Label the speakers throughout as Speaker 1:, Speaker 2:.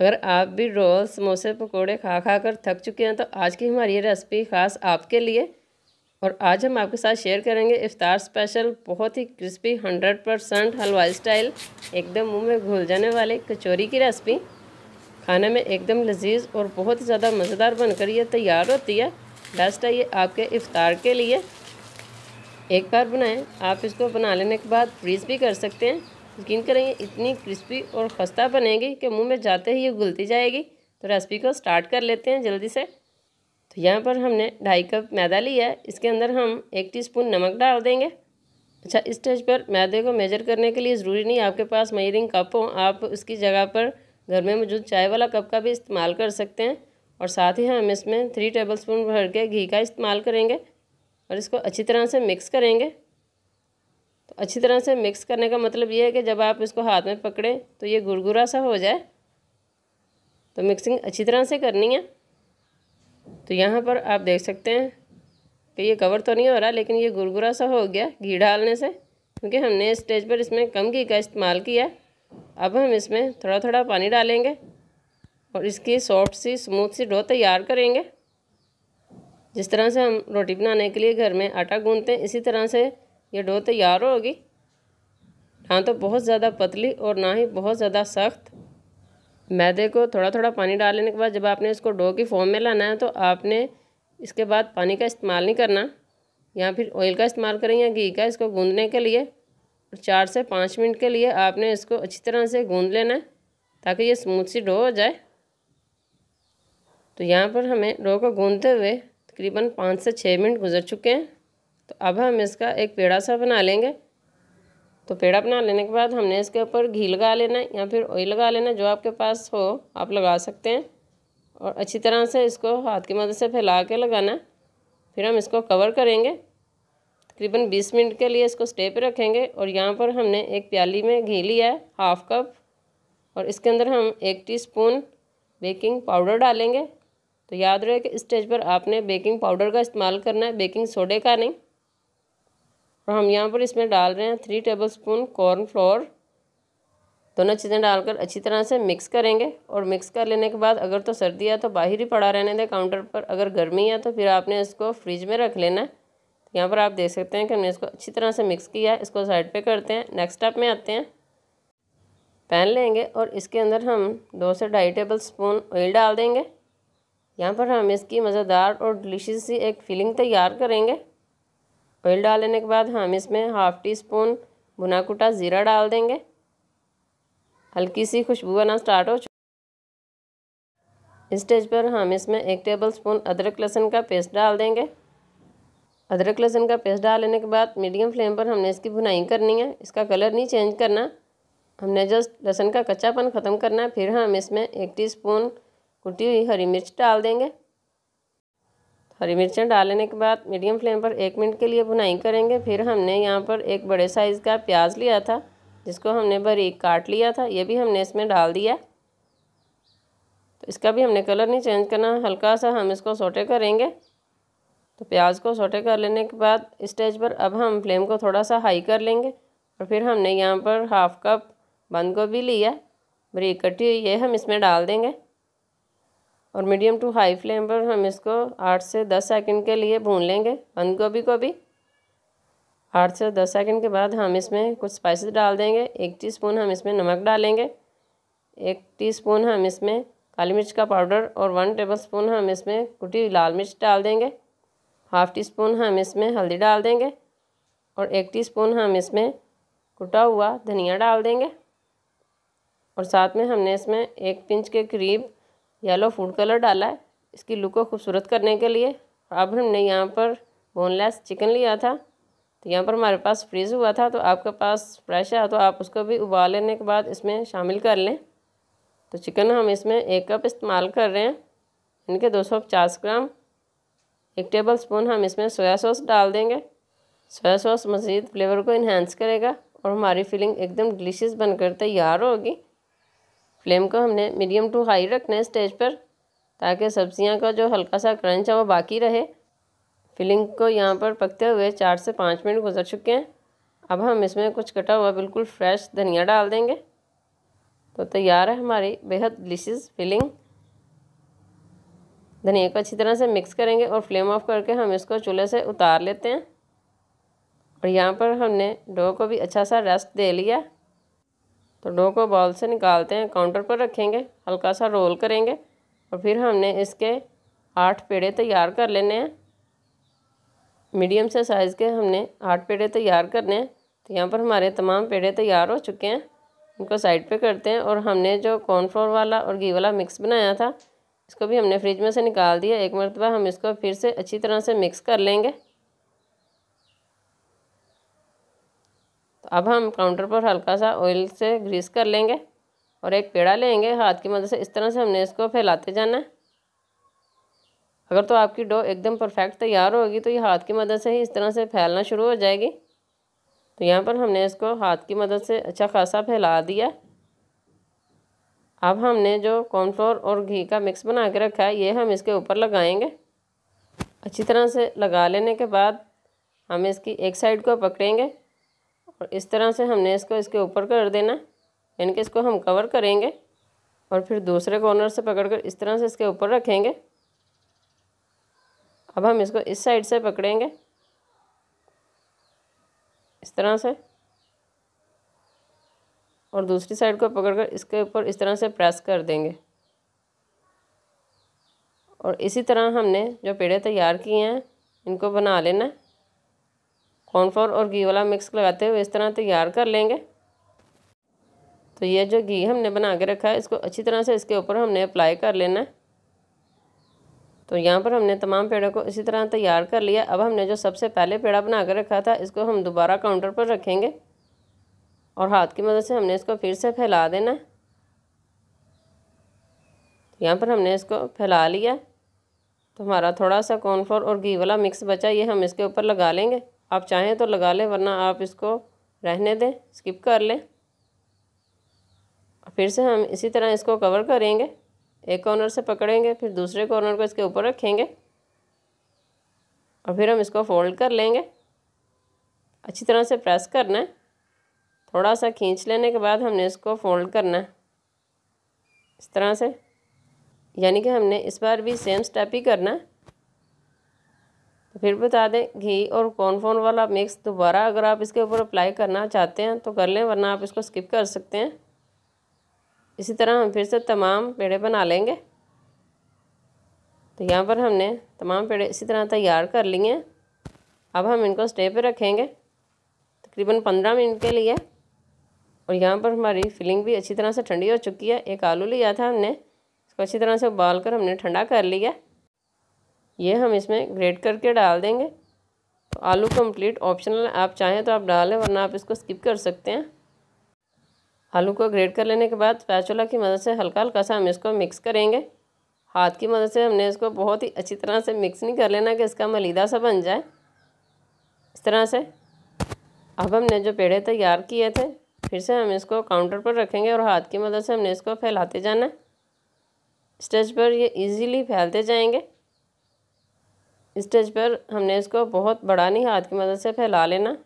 Speaker 1: अगर आप भी रोल समोसे पकोड़े खा खा कर थक चुके हैं तो आज की हमारी ये रेसिपी ख़ास आपके लिए और आज हम आपके साथ शेयर करेंगे इफ़ार स्पेशल बहुत ही क्रिस्पी हंड्रेड परसेंट हलवाई स्टाइल एकदम मुंह में घुल जाने वाली कचौरी की रेसिपी खाने में एकदम लजीज और बहुत ज़्यादा मज़ेदार बनकर ये तैयार होती है बेस्ट है ये आपके इफ़ार के लिए एक बार बनाएं आप इसको बना लेने के बाद फ्रीज़ भी कर सकते हैं यकीन करेंगे इतनी क्रिस्पी और खस्ता बनेगी कि मुंह में जाते ही ये घुलती जाएगी तो रेसिपी को स्टार्ट कर लेते हैं जल्दी से तो यहाँ पर हमने ढाई कप मैदा लिया है इसके अंदर हम एक टीस्पून नमक डाल देंगे अच्छा इस स्टेज पर मैदे को मेजर करने के लिए ज़रूरी नहीं आपके पास मयरिंग कप हो आप उसकी जगह पर घर में मौजूद चाय वाला कप का भी इस्तेमाल कर सकते हैं और साथ ही हम इसमें थ्री टेबल स्पून भर के घी का इस्तेमाल करेंगे और इसको अच्छी तरह से मिक्स करेंगे अच्छी तरह से मिक्स करने का मतलब ये है कि जब आप इसको हाथ में पकड़ें तो ये गुरगुरा सा हो जाए तो मिक्सिंग अच्छी तरह से करनी है तो यहाँ पर आप देख सकते हैं कि ये कवर तो नहीं हो रहा लेकिन ये गुरगुरा सा हो गया घी डालने से क्योंकि हमने स्टेज पर इसमें कम घी का इस्तेमाल किया अब हम इसमें थोड़ा थोड़ा पानी डालेंगे और इसकी सॉफ्ट सी स्मूथ सी डो तैयार करेंगे जिस तरह से हम रोटी बनाने के लिए घर में आटा गूंदते हैं इसी तरह से ये डो तैयार तो होगी ना तो बहुत ज़्यादा पतली और ना ही बहुत ज़्यादा सख्त मैदे को थोड़ा थोड़ा पानी डालने के बाद जब आपने इसको डो की फॉर्म में लाना है तो आपने इसके बाद पानी का इस्तेमाल नहीं करना या फिर ऑयल का इस्तेमाल करें या घी का इसको गूंदने के लिए चार से पाँच मिनट के लिए आपने इसको अच्छी तरह से गूंद लेना है ताकि ये स्मूथ सी डो हो जाए तो यहाँ पर हमें डो को गूँधते हुए तकरीबन पाँच से छः मिनट गुजर चुके हैं तो अब हम इसका एक पेड़ा सा बना लेंगे तो पेड़ा बना लेने के बाद हमने इसके ऊपर घी लगा लेना है या फिर ऑयल लगा लेना जो आपके पास हो आप लगा सकते हैं और अच्छी तरह से इसको हाथ की मदद से फैला के लगाना फिर हम इसको कवर करेंगे तकरीबन 20 मिनट के लिए इसको स्टे पे रखेंगे और यहाँ पर हमने एक प्याली में घी लिया है हाफ़ कप और इसके अंदर हम एक टी बेकिंग पाउडर डालेंगे तो याद रहे कि इस स्टेज पर आपने बेकिंग पाउडर का इस्तेमाल करना है बेकिंग सोडे का नहीं और हम यहाँ पर इसमें डाल रहे हैं three tablespoon cornflour दोनों चीज़ें डालकर अच्छी तरह से मिक्स करेंगे और मिक्स कर लेने के बाद अगर तो सर्दी है तो बाहर ही पड़ा रहने दें काउंटर पर अगर गर्मी है तो फिर आपने इसको फ्रिज में रख लेना है यहाँ पर आप देख सकते हैं कि हमने इसको अच्छी तरह से मिक्स किया है इसको साइड पे करते हैं नेक्स्ट स्टेप में आते हैं पैन लेंगे और इसके अंदर हम दो से ढाई टेबल स्पून ऑयल डाल देंगे यहाँ पर हम इसकी मज़ेदार और डिलीशियस सी एक फीलिंग तैयार करेंगे ऑयल डालने के बाद हम इसमें हाफ़ टी स्पून भुना कुटा ज़ीरा डाल देंगे हल्की सी खुशबू आना स्टार्ट हो इस स्टेज पर हम इसमें एक टेबल स्पून अदरक लहसुन का पेस्ट डाल देंगे अदरक लहसुन का पेस्ट डाल लेने के बाद मीडियम फ्लेम पर हमने इसकी भुनाई करनी है इसका कलर नहीं चेंज करना हमने जस्ट लहसुन का कच्चापन ख़त्म करना है फिर हम इसमें एक टीस्पून कुटी हुई हरी मिर्च डाल देंगे हरी मिर्चें डालने के बाद मीडियम फ्लेम पर एक मिनट के लिए भुनाई करेंगे फिर हमने यहाँ पर एक बड़े साइज़ का प्याज लिया था जिसको हमने बारीक काट लिया था ये भी हमने इसमें डाल दिया तो इसका भी हमने कलर नहीं चेंज करना हल्का सा हम इसको सोटे करेंगे तो प्याज को सोटे कर लेने के बाद स्टेज पर अब हम फ्लेम को थोड़ा सा हाई कर लेंगे और फिर हमने यहाँ पर हाफ़ कप बंद गोभी लिया बारीक कटी हुई ये हम इसमें डाल देंगे और मीडियम टू हाई फ्लेम पर हम इसको आठ से दस सेकंड के लिए भून लेंगे बंद गोभी को भी आठ से दस सेकंड के बाद हम इसमें कुछ स्पाइसेस डाल देंगे एक टीस्पून हम इसमें नमक डालेंगे एक टीस्पून हम इसमें काली मिर्च का पाउडर और वन टेबल स्पून हम इसमें कुटी लाल मिर्च डाल देंगे हाफ़ टी स्पून हम इसमें हल्दी डाल देंगे और एक स्पून हम इसमें कुटा हुआ धनिया डाल देंगे और साथ में हमने इसमें एक पिंच के करीब येलो फूड कलर डाला है इसकी लुक को खूबसूरत करने के लिए अब हमने यहाँ पर बोनलेस चिकन लिया था तो यहाँ पर हमारे पास फ्रीज़ हुआ था तो आपके पास फ्रेश है तो आप उसको भी उबाल लेने के बाद इसमें शामिल कर लें तो चिकन हम इसमें एक कप इस्तेमाल कर रहे हैं इनके दो सौ पचास ग्राम एक टेबल स्पून हम इसमें सोया सॉस डाल देंगे सोया सॉस मज़ीद फ्लेवर को इन्हेंस करेगा और हमारी फीलिंग एकदम डिलीशियस बनकर तैयार होगी फ्लेम को हमने मीडियम टू हाई रखना है स्टेज पर ताकि सब्जियां का जो हल्का सा क्रंच है वो बाकी रहे फिलिंग को यहाँ पर पकते हुए चार से पाँच मिनट गुजर चुके हैं अब हम इसमें कुछ कटा हुआ बिल्कुल फ्रेश धनिया डाल देंगे तो तैयार है हमारी बेहद डिलीशियस फिलिंग धनिया को अच्छी तरह से मिक्स करेंगे और फ्लेम ऑफ करके हम इसको चूल्हे से उतार लेते हैं और यहाँ पर हमने डो को भी अच्छा सा रेस्ट दे लिया तो डो को बॉल से निकालते हैं काउंटर पर रखेंगे हल्का सा रोल करेंगे और फिर हमने इसके आठ पेड़े तैयार कर लेने हैं मीडियम से साइज़ के हमने आठ पेड़े तैयार करने हैं तो यहाँ पर हमारे तमाम पेड़े तैयार हो चुके हैं इनको साइड पे करते हैं और हमने जो कॉर्नफ्लोर वाला और घी वाला मिक्स बनाया था इसको भी हमने फ्रिज में से निकाल दिया एक मरतबा हम इसको फिर से अच्छी तरह से मिक्स कर लेंगे तो अब हम काउंटर पर हल्का सा ऑयल से ग्रीस कर लेंगे और एक पेड़ा लेंगे हाथ की मदद से इस तरह से हमने इसको फैलाते जाना है अगर तो आपकी डो एकदम परफेक्ट तैयार होगी तो ये हाथ की मदद से ही इस तरह से फैलना शुरू हो जाएगी तो यहाँ पर हमने इसको हाथ की मदद से अच्छा खासा फैला दिया अब हमने जो कॉर्नफ्लोर और घी का मिक्स बना के रखा है ये हम इसके ऊपर लगाएंगे अच्छी तरह से लगा लेने के बाद हम इसकी एक साइड को पकड़ेंगे और इस तरह से हमने इसको इसके ऊपर कर देना यानी कि इसको हम कवर करेंगे और फिर दूसरे कॉर्नर से पकड़कर इस तरह से इसके ऊपर रखेंगे अब हम इसको इस साइड से पकड़ेंगे इस तरह से और दूसरी साइड को पकड़कर इसके ऊपर इस तरह से प्रेस कर देंगे और इसी तरह हमने जो पेड़े तैयार किए हैं इनको बना लेना कॉर्नफ्लोर और घी वाला मिक्स लगाते हुए इस तरह तैयार कर लेंगे तो ये जो घी हमने बना के रखा है इसको अच्छी तरह से इसके ऊपर हमने अप्लाई कर लेना है तो यहाँ पर हमने तमाम पेड़ों को इसी तरह तैयार कर लिया अब हमने जो सबसे पहले पेड़ा बना कर रखा था इसको हम दोबारा काउंटर पर रखेंगे और हाथ की मदद से हमने इसको फिर से फैला देना है तो यहाँ पर हमने इसको फैला लिया तो हमारा थोड़ा सा कॉर्नफ्लोर और घी वाला मिक्स बचा ये हम इसके ऊपर लगा लेंगे आप चाहें तो लगा लें वरना आप इसको रहने दें स्किप कर लें फिर से हम इसी तरह इसको कवर करेंगे एक कॉर्नर से पकड़ेंगे फिर दूसरे कॉर्नर को इसके ऊपर रखेंगे और फिर हम इसको फोल्ड कर लेंगे अच्छी तरह से प्रेस करना है थोड़ा सा खींच लेने के बाद हमने इसको फोल्ड करना है इस तरह से यानी कि हमने इस बार भी सेम स्टेप ही करना है तो फिर बता दें घी और कॉर्नफोन वाला मिक्स दोबारा अगर आप इसके ऊपर अप्लाई करना चाहते हैं तो कर लें वरना आप इसको स्किप कर सकते हैं इसी तरह हम फिर से तमाम पेड़े बना लेंगे तो यहाँ पर हमने तमाम पेड़े इसी तरह तैयार कर लिए हैं अब हम इनको स्टे पर रखेंगे तकरीबन पंद्रह मिनट के लिए और यहाँ पर हमारी फिलिंग भी अच्छी तरह से ठंडी हो चुकी है एक आलू लिया था हमने इसको अच्छी तरह से उबाल कर हमने ठंडा कर लिया ये हम इसमें ग्रेट करके डाल देंगे तो आलू कंप्लीट ऑप्शनल आप चाहें तो आप डालें वरना आप इसको स्किप कर सकते हैं आलू को ग्रेट कर लेने के बाद पैचोला की मदद से हल्का हल्का सा हम इसको मिक्स करेंगे हाथ की मदद से हमने इसको बहुत ही अच्छी तरह से मिक्स नहीं कर लेना कि इसका मलीदा सा बन जाए इस तरह से अब हमने जो पेड़े तैयार किए थे फिर से हम इसको काउंटर पर रखेंगे और हाथ की मदद से हमने इसको फैलाते जाना स्टेज पर ये इजीली फैलते जाएंगे स्टेज पर हमने इसको बहुत बड़ा नहीं हाथ की मदद से फैला लेना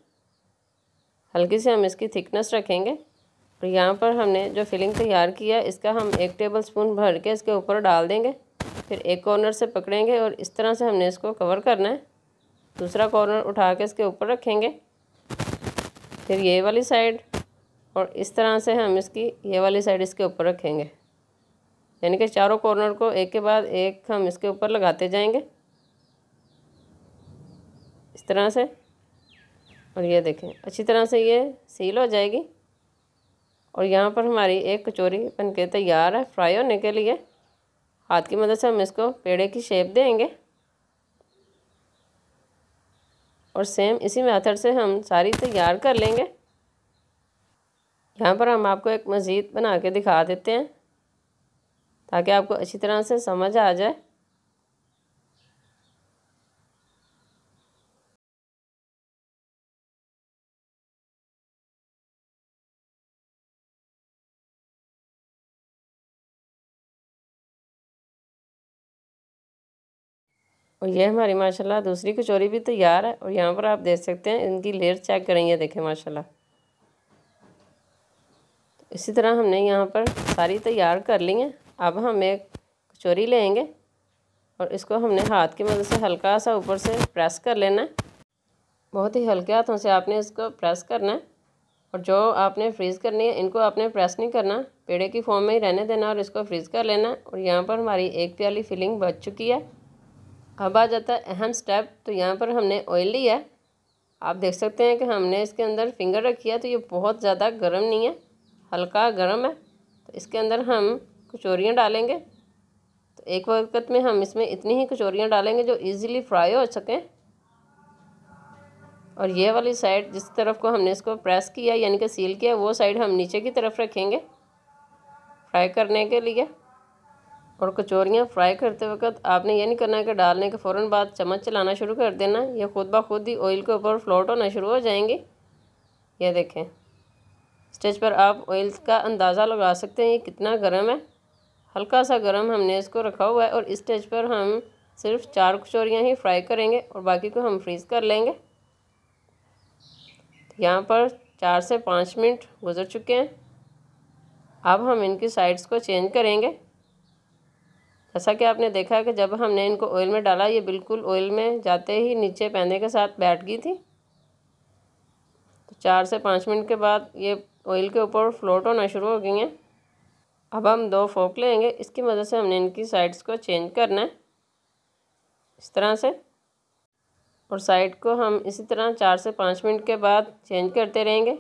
Speaker 1: हल्की से हम इसकी थिकनेस रखेंगे और यहाँ पर हमने जो फिलिंग तैयार किया इसका हम एक टेबल स्पून भर के इसके ऊपर डाल देंगे फिर एक कॉर्नर से पकड़ेंगे और इस तरह से हमने इसको कवर करना है दूसरा कॉर्नर उठा के इसके ऊपर रखेंगे फिर ये वाली साइड और इस तरह से हम इसकी ये वाली साइड इसके ऊपर रखेंगे यानी कि चारों कॉर्नर को एक के बाद एक हम इसके ऊपर लगाते जाएंगे इस तरह से और ये देखें अच्छी तरह से ये सील हो जाएगी और यहाँ पर हमारी एक कचौरी बन के तैयार है फ्राई होने के लिए हाथ की मदद से हम इसको पेड़े की शेप देंगे और सेम इसी मेथड से हम सारी तैयार कर लेंगे यहाँ पर हम आपको एक मज़ीद बना के दिखा देते हैं ताकि आपको अच्छी तरह से समझ आ जाए और ये हमारी माशाल्लाह दूसरी कचौरी भी तैयार है और यहाँ पर आप देख सकते हैं इनकी लेयर चेक करेंगे देखें माशाल्लाह इसी तरह हमने यहाँ पर सारी तैयार कर ली हैं अब हम एक कचौरी लेंगे और इसको हमने हाथ की मदद से हल्का सा ऊपर से प्रेस कर लेना है बहुत ही हल्के हाथों से आपने इसको प्रेस करना है और जो आपने फ्रीज़ करनी है इनको आपने प्रेस नहीं करना पेड़े की फॉर्म में ही रहने देना और इसको फ्रीज़ कर लेना और यहाँ पर हमारी एक प्याली फिलिंग बच चुकी है अब आ जाता है अहम स्टेप तो यहाँ पर हमने ऑयल लिया है आप देख सकते हैं कि हमने इसके अंदर फिंगर रखी है तो ये बहुत ज़्यादा गर्म नहीं है हल्का गर्म है तो इसके अंदर हम कचौरियाँ डालेंगे तो एक वक्त में हम इसमें इतनी ही कचौरियाँ डालेंगे जो इजीली फ्राई हो सकें और ये वाली साइड जिस तरफ को हमने इसको प्रेस किया यानी कि सील किया वो साइड हम नीचे की तरफ रखेंगे फ्राई करने के लिए और कचौरियाँ फ्राई करते वक्त आपने ये नहीं करना कि डालने के फ़ौर बाद चम्मच चलाना शुरू कर देना ये खुद ब खुद ही ऑयल के ऊपर फ्लोट होना शुरू हो जाएंगे ये देखें स्टेज पर आप ऑयल का अंदाज़ा लगा सकते हैं ये कितना गर्म है हल्का सा गर्म हमने इसको रखा हुआ है और इस स्टेज पर हम सिर्फ चार कचौरियाँ ही फ्राई करेंगे और बाकी को हम फ्रीज़ कर लेंगे यहाँ पर चार से पाँच मिनट गुजर चुके हैं अब हम इनकी साइड्स को चेंज करेंगे जैसा कि आपने देखा कि जब हमने इनको ऑयल में डाला ये बिल्कुल ऑयल में जाते ही नीचे पहने के साथ बैठ गई थी तो चार से पाँच मिनट के बाद ये ऑयल के ऊपर फ्लोट होना शुरू हो गई हैं अब हम दो फोक लेंगे इसकी मदद से हमने इनकी साइड्स को चेंज करना है इस तरह से और साइड को हम इसी तरह चार से पाँच मिनट के बाद चेंज करते रहेंगे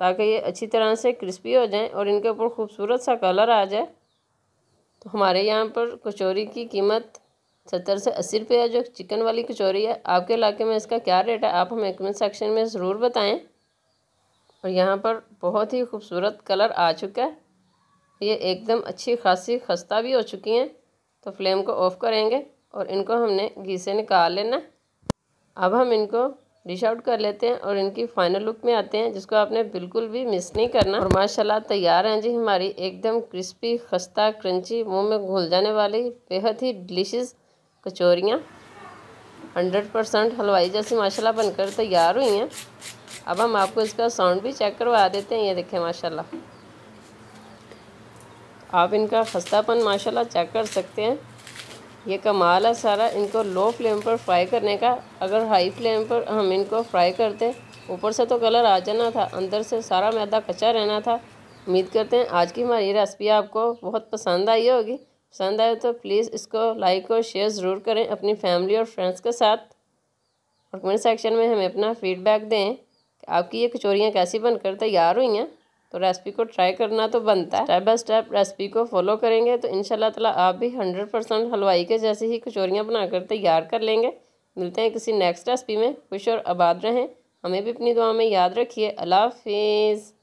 Speaker 1: ताकि ये अच्छी तरह से क्रिस्पी हो जाएं और इनके ऊपर खूबसूरत सा कलर आ जाए तो हमारे यहाँ पर कचौरी की कीमत सत्तर से अस्सी रुपये है जो चिकन वाली कचौरी है आपके इलाके में इसका क्या रेट है आप हमें कमेंट सेक्शन में ज़रूर बताएं और यहाँ पर बहुत ही खूबसूरत कलर आ चुका है ये एकदम अच्छी खासी खस्ता भी हो चुकी हैं तो फ्लेम को ऑफ़ करेंगे और इनको हमने घी से निकाल लेना अब हम इनको डिश आउट कर लेते हैं और इनकी फाइनल लुक में आते हैं जिसको आपने बिल्कुल भी मिस नहीं करना और माशाल्लाह तैयार हैं जी हमारी एकदम क्रिस्पी खस्ता क्रंची मुंह में घुल जाने वाली बेहद ही डिलीशियस कचौरियाँ हंड्रेड परसेंट हलवाई जैसी माशाल्लाह बनकर तैयार हुई हैं अब हम आपको इसका साउंड भी चेक करवा देते हैं ये देखें माशाल्लाह आप इनका खस्तापन माशाल्लाह चेक कर सकते हैं ये कमाल है सारा इनको लो फ्लेम पर फ्राई करने का अगर हाई फ्लेम पर हम इनको फ्राई करते ऊपर से तो कलर आ जाना था अंदर से सारा मैदा कच्चा रहना था उम्मीद करते हैं आज की हमारी रेसिपी आपको बहुत पसंद आई होगी पसंद आए तो प्लीज़ इसको लाइक और शेयर ज़रूर करें अपनी फैमिली और फ्रेंड्स के साथ और कमेंट सेक्शन में हमें अपना फीडबैक दें कि आपकी ये कचोरियाँ कैसी बनकर तैयार हुई हैं तो रेसिपी को ट्राई करना तो बनता है स्टेप बाय स्टेप रेसिपी को फॉलो करेंगे तो इन ताला आप भी हंड्रेड परसेंट हलवाई के जैसे ही कचौरियाँ बनाकर तैयार कर लेंगे मिलते हैं किसी नेक्स्ट रेसिपी में खुश और आबाद रहें हमें भी अपनी दुआ में याद रखिए अल्लाह हाफिज़